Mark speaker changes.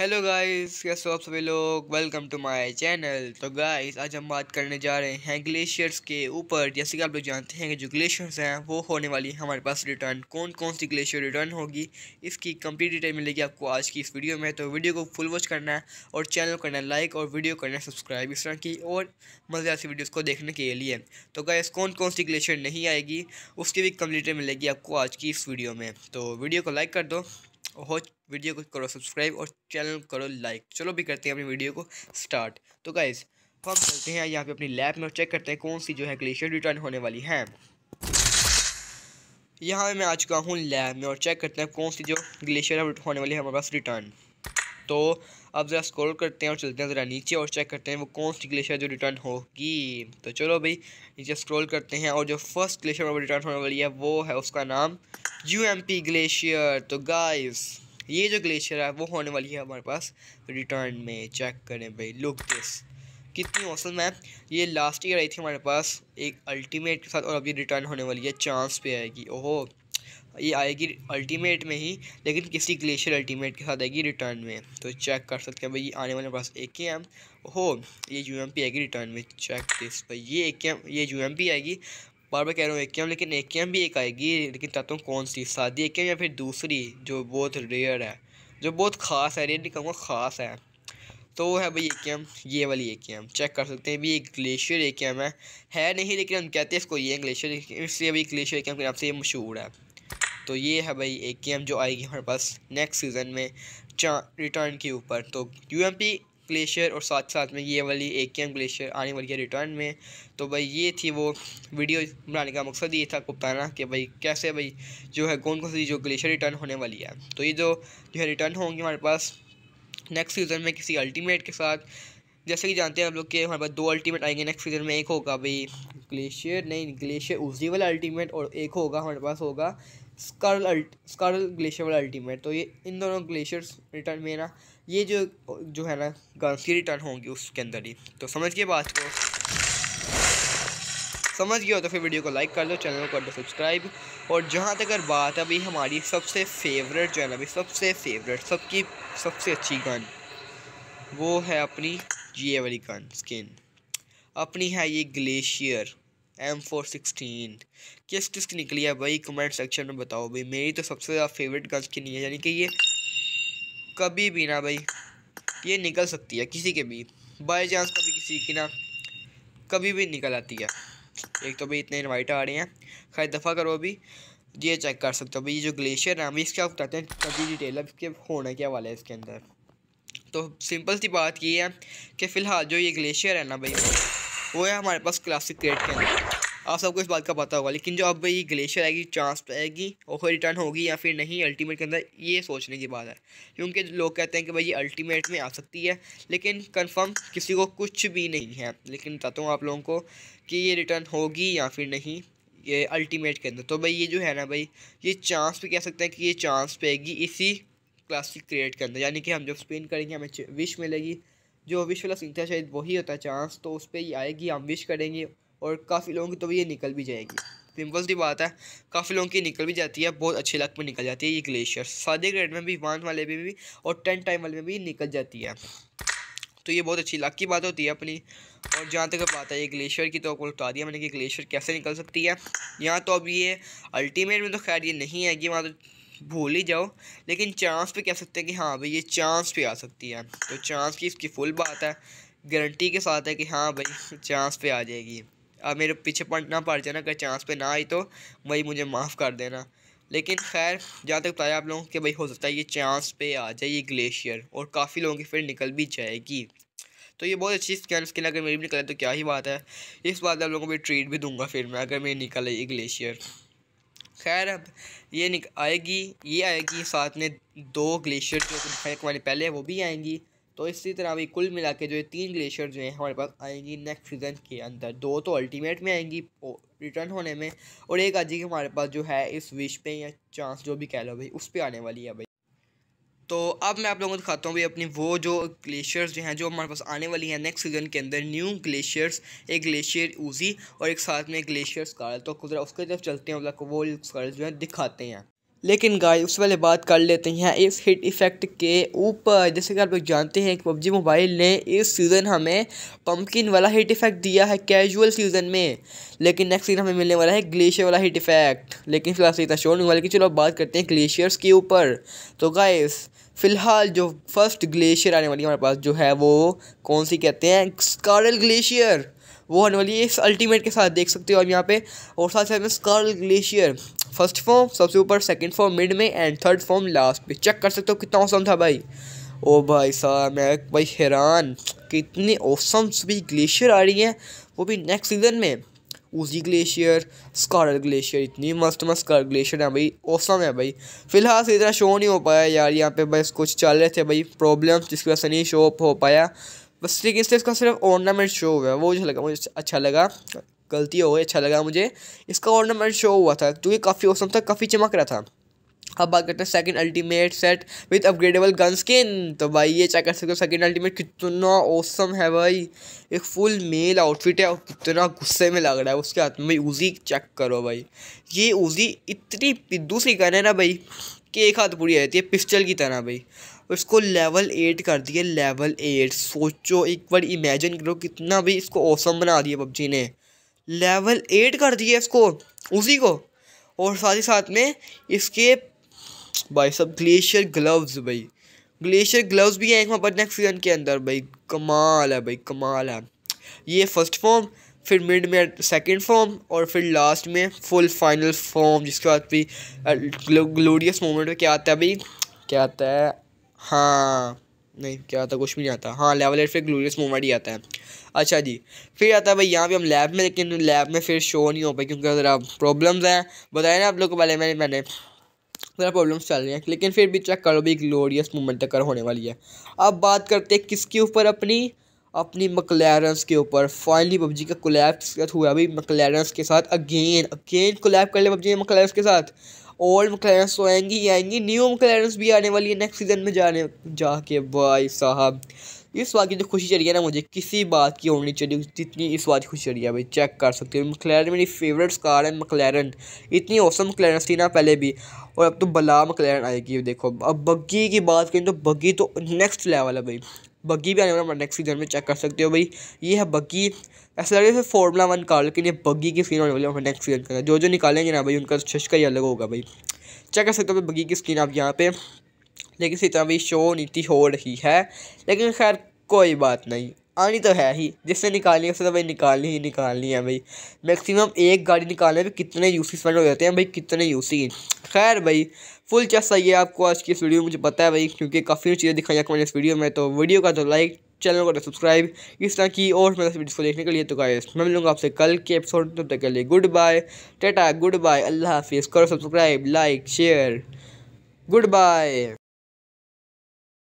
Speaker 1: hello guys कैसे हो आप सभी लोग वेलकम टू माय चैनल तो गाइस आज हम बात करने जा रहे हैं ग्लेशियर्स के ऊपर जैसे कि आप लोग जानते हैं कि जो ग्लेशियर्स हैं वो होने वाली है हमारे पास रिटर्न कौन कौन सी ग्लेशियर रिटर्न होगी इसकी कंप्लीट डिटेल मिलेगी आपको आज की इस वीडियो में तो वीडियो को फुल वॉच करना है और चैनल को करना लाइक और वीडियो करना सब्सक्राइब इस तरह की और मज़े सी वीडियोज़ को देखने के लिए तो गाइस कौन कौन सी ग्लेशियर नहीं आएगी उसकी भी कंप्लीट मिलेगी आपको आज की इस वीडियो में तो वीडियो को लाइक कर दो हो वीडियो को करो सब्सक्राइब और चैनल करो लाइक चलो भी करते हैं अपनी वीडियो को स्टार्ट तो गाइज हम चलते हैं यहाँ पे अपनी लैब में चेक करते हैं कौन सी जो है ग्लेशियर रिटर्न होने वाली है यहाँ मैं आ चुका हूँ लैब में और चेक करते हैं कौन सी जो ग्लेशियर होने वाली है हमारे पास रिटर्न तो अब ज़रा स्क्रॉल करते हैं और चलते हैं ज़रा नीचे और चेक करते हैं वो कौन सी ग्लेशियर जो रिटर्न होगी तो चलो भाई नीचे स्क्रॉल करते हैं और जो फर्स्ट ग्लेशियर रिटर्न होने वाली है वो है उसका नाम यू एम पी ग्लेशियर तो गाइस ये जो ग्लेशियर है वो होने वाली है हमारे पास रिटर्न में चेक करें भाई लुक दिस कितनी मौसम है ये लास्ट ईयर आई थी हमारे पास एक अल्टीमेट के साथ और अभी रिटर्न होने वाली है चांस पे आएगी ओहो ये आएगी अल्टीमेट में ही लेकिन किसी ग्लेशियर अल्टीमेट के साथ आएगी रिटर्न में तो चेक कर सकते हैं भाई ये आने वाले पास ए के एम ओहो ये यू एम पी आएगी रिटर्न में चेक दिस भाई ये ए के एम ये यू एम पी आएगी बार बार कह रहा हूँ एक एम लेकिन एक एम भी एक आएगी लेकिन चाहता हूँ कौन सी शादी एक एम या फिर दूसरी जो बहुत रेयर है जो बहुत ख़ास है रेयर नहीं कहूँगा ख़ास है तो वो है भाई एक एम ये वाली एक एम चेक कर सकते हैं भी एक ग्लेशियर एक एम है है नहीं लेकिन हम कहते हैं इसको ये ग्लेशियर इसलिए भाई ग्लेशियर एक एम के नाम से ये मशहूर है तो ये है भाई एक एम जो आएगी हमारे पास नेक्स्ट सीज़न में चा रिटर्न के ऊपर तो यू एम पी ग्लेशियर और साथ साथ में ये वाली एक के एम ग्लेशियर आने वाली है रिटर्न में तो भाई ये थी वो वीडियो बनाने का मकसद ये था आपको बताना कि भाई कैसे भाई जो है कौन कौन सी जो ग्लेशियर रिटर्न होने वाली है तो ये जो जो है रिटर्न होंगे हमारे पास नेक्स्ट सीज़न में किसी अल्टीमेट के साथ जैसे कि जानते हैं हम लोग के हमारे पास दो अल्टीमेट आएंगे नेक्स्ट सीजन में एक होगा भाई ग्लेशियर नहीं ग्लेशियर उजी वाला अल्टीमेट और एक होगा हमारे पास होगा स्कर्ल अल्ट स्कर्ल ग्लेशियर वाला अल्टीमेट तो ये इन दोनों ग्लेशियर्स रिटर्न में ना ये जो जो है ना गन्स की रिटर्न होंगी उसके अंदर ही तो समझ गए बात को समझ गया हो तो फिर वीडियो को लाइक कर लो चैनल को कर दो सब्सक्राइब और जहाँ तक अगर बात है अभी हमारी सबसे फेवरेट जो है ना अभी सबसे फेवरेट सबकी सबसे अच्छी गन वो है अपनी ये वाली गन स्किन अपनी है ये ग्लेशियर एम फोर सिक्सटीन किस किस की निकली है भाई कमेंट सेक्शन में बताओ भाई मेरी तो सबसे ज़्यादा फेवरेट गन्स की नहीं है यानी कि ये कभी भी ना भाई ये निकल सकती है किसी के भी बाई चांस कभी किसी की ना कभी भी निकल आती है एक तो भाई इतने इन्वाइट आ रहे हैं खैर दफ़ा करो अभी ये चेक कर सकते हो भाई ये जो ग्लेशियर है अभी इसके आप बताते हैं कभी डिटेल अब इसके होने क्या वाला है इसके अंदर तो सिंपल सी बात ये है कि फ़िलहाल जो ये ग्लेशियर है ना भाई वो है हमारे पास क्लासिक क्रेट के अंदर आप सबको इस बात का पता होगा लेकिन जो अब ये ग्लेशियर आएगी चांस आएगी और रिटर्न होगी या फिर नहीं अल्टीमेट के अंदर ये सोचने की बात है क्योंकि लोग कहते हैं कि भाई ये अल्टीमेट में आ सकती है लेकिन कंफर्म किसी को कुछ भी नहीं है लेकिन बताता हूँ आप लोगों को कि ये रिटर्न होगी या फिर नहीं ये अल्टीमेट के अंदर तो भाई ये जो है ना भाई ये चांस पर कह सकते हैं कि ये चांस पेगी इसी क्लासिक क्रिएट के अंदर यानी कि हम जब स्पिन करेंगे हमें विश मिलेगी जो विश वाला सीन था शायद वही होता है चांस तो उस पर ये आएगी हम विश करेंगे और काफ़ी लोगों की तो ये निकल भी जाएगी सिंपल सी बात है काफ़ी लोगों की निकल भी जाती है बहुत अच्छे लक में निकल जाती है ये ग्लेशियर सादे ग्रेड में भी वन वाले में भी और टेन टाइम वाले में भी निकल जाती है तो ये बहुत अच्छी लक की बात होती है अपनी और जहाँ तक बात है ये ग्लेशियर की तो आपको बता दिया मैंने कि ग्लेशियर कैसे निकल सकती है यहाँ तो अब ये अल्टीमेट में तो खैर ये नहीं आएगी वहाँ तो भूल ही जाओ लेकिन चांस पे कह सकते हैं कि हाँ भाई ये चांस पे आ सकती है तो चांस की इसकी फुल बात है गारंटी के साथ है कि हाँ भाई चांस पे आ जाएगी अब मेरे पीछे पड़ ना पड़ जाना अगर चांस पे ना आई तो भाई मुझे माफ़ कर देना लेकिन खैर जहाँ तक बताया आप लोगों के भाई हो सकता है ये चांस पे आ जाए ये ग्लेशियर और काफ़ी लोगों की फिर निकल भी जाएगी तो ये बहुत अच्छी स्कैन स्किन अगर मेरी भी निकले तो क्या ही बात है इस बात आप लोगों को भी ट्रीट भी दूंगा फिर मैं अगर मेरी निकले ये ग्लेशियर खैर अब ये निक आएगी ये आएगी साथ में दो ग्लेशियर जो एक वाले पहले वो भी आएंगी तो इसी तरह अभी कुल मिला के जो ये तीन ग्लेशियर जो हैं हमारे पास आएंगी नेक्स्ट सीज़न के अंदर दो तो अल्टीमेट में आएंगी रिटर्न होने में और एक आ जाएगी हमारे पास जो है इस विश पे या चांस जो भी कह लो भाई उस पर आने वाली है भाई तो अब मैं आप लोगों को दिखाता हूँ भाई अपनी वो जो ग्लेशियर्स जो हैं जो हमारे पास आने वाली हैं नेक्स्ट सीज़न के अंदर न्यू ग्लेशियर्स एक ग्लेशियर ऊजी और एक साथ में ग्लेशियर्स कार तो जरा उसके तरफ चलते हैं वो स्कारल जो है दिखाते हैं लेकिन गाय उस वाले बात कर लेते हैं इस हिट इफ़ेक्ट के ऊपर जैसे कि आप लोग जानते हैं कि पबजी मोबाइल ने इस सीज़न हमें पम्पकिन वाला हिट इफ़ेक्ट दिया है कैजुअल सीज़न में लेकिन नेक्स्ट सीज़न हमें मिलने वाला है ग्लेशियर वाला हिट इफ़ेक्ट लेकिन फिलहाल से इतना शोर नहीं हुआ लेकिन चलो बात करते हैं ग्लेशियर्स के ऊपर तो गाइस फ़िलहाल जो फर्स्ट ग्लेशियर आने वाली है हमारे पास जो है वो कौन सी कहते हैं स्कारल ग्लेशियर वो होने वाली है इस अल्टीमेट के साथ देख सकते हो आप यहाँ पे और साथ साथ में स्कर्ल ग्लेशियर फर्स्ट फॉर्म सबसे ऊपर सेकंड फॉर्म मिड में एंड थर्ड फॉर्म लास्ट पे चेक कर सकते हो कितना औसम था भाई ओ भाई साहब मैं भाई हैरान कितने इतनी औसम भी ग्लेशियर आ रही हैं वो भी नेक्स्ट सीज़न में उजी ग्लेशियर स्कॉल ग्लेशियर इतनी मस्त मस्त स्कार ग्लेशियर है भाई औसम है भाई फिलहाल से इतना शो नहीं हो पाया यार यहाँ पे बस कुछ चल रहे थे भाई प्रॉब्लम्स जिसकी वजह से नहीं शो हो पाया बस लेकिन इसलिए इसका सिर्फ ऑर्नामेंट शो हुआ वो जो लगा मुझे अच्छा लगा गलती हो गई अच्छा लगा मुझे इसका ऑर्नामेंट शो हुआ था क्योंकि काफ़ी औसम था काफ़ी चमक रहा था अब बात करते हैं second ultimate set with upgradeable gun skin तो भाई ये चेक कर सकते हो सेकंड अल्टीमेट कितना औसम है भाई एक फुल मेल आउटफिट है और कितना गुस्से में लग रहा है उसके हाथ में ऊजी चेक करो भाई ये ऊजी इतनी दूसरी गन है ना भाई कि एक हाथ पूरी रहती है पिस्टल की तरह भाई उसको लेवल एट कर दिए लेवल एट सोचो एक बार इमेजिन करो कितना भी इसको औसम बना दिया पबजी ने लेवल एट कर दिया इसको उसी को और साथ ही साथ में इसके भाई सब ग्लेशियर ग्लव्स भाई ग्लेशियर ग्लव्स भी हैं एक वहाँ पर नेक्स्ट सीजन के अंदर भाई कमाल है भाई कमाल है ये फर्स्ट फॉर्म फिर मिड में सेकंड फॉर्म और फिर लास्ट में फुल फाइनल फॉर्म जिसके बाद भी ग्लोरियस मोमेंट में क्या आता है भाई क्या आता है हाँ नहीं क्या आता कुछ भी नहीं आता हाँ लेवल एट फिर ग्लोरियस मोमेंट ही आता है अच्छा जी फिर आता है भाई यहाँ पे हम लैब में लेकिन लैब में फिर शो नहीं हो पाए क्योंकि ज़रा प्रॉब्लम्स हैं बताया ना आप लोग को पहले मैंने मैंने ज़रा प्रॉब्लम्स चल रही हैं लेकिन फिर भी चेक करो भी ग्लोरियस मोमेंट तक होने वाली है अब बात करते हैं किसके ऊपर अपनी अपनी मकलैरस के ऊपर फाइनली पबजी का कोलैप्स हुआ अभी मकलैरस के साथ अगेन अगेन कोलैप कर ले पबजी मकलैरेंस मकलैरस के साथ ओल्ड मकलैरस तो आएंगी ही आएंगी न्यू मकलैरस भी आने वाली है नेक्स्ट सीजन में जाने जाके भाई साहब इस बात की जो खुशी चली है ना मुझे किसी बात की होनी चाहिए जितनी इस बात की खुशी चली है भाई चेक कर सकते हो मकलैरन मेरी फेवरेट कार है मकलैरन इतनी औसम मकलैरेंस थी ना पहले भी और अब तो बला मकलैरन आएगी देखो अब बग्गी की बात करें तो बग्गी तो नेक्स्ट लेवल है भाई बग्गी भी आने वाला नेक्स्ट सीजन में चेक कर सकते हो भाई ये है बग्गी ऐसा लग रहा है फॉर्मूला वन कार लेकिन ये बग्गी की स्क्रीन होने वाली है नेक्स्ट सीजन का जो जो निकालेंगे ना भाई उनका शशका ही अलग होगा भाई चेक कर सकते हो बग्गी की स्क्रीन आप यहाँ पे लेकिन इसी तरह भी शो नीति हो रही है लेकिन खैर कोई बात नहीं आनी तो है ही जिससे निकालनी है उससे तो भाई निकालनी ही निकालनी है भाई मैक्सिमम एक गाड़ी निकालने में कितने यूसी स्पेंड हो जाते हैं भाई कितने यूसी खैर भाई फुल चेस्ट चाहिए आपको आज की इस वीडियो में मुझे पता है भाई क्योंकि काफ़ी चीज़ें दिखाई आपको मैंने इस वीडियो में तो वीडियो का तो लाइक चैनल को सब्सक्राइब तो इस तरह की और मेरे वीडियो को देखने के लिए तो गाइस मैं मिलूंगा आपसे कल के एपिसोड तब तक के लिए गुड बाय टाटा गुड बाय अल्लाह हाफिज़ करो subscribe like share good bye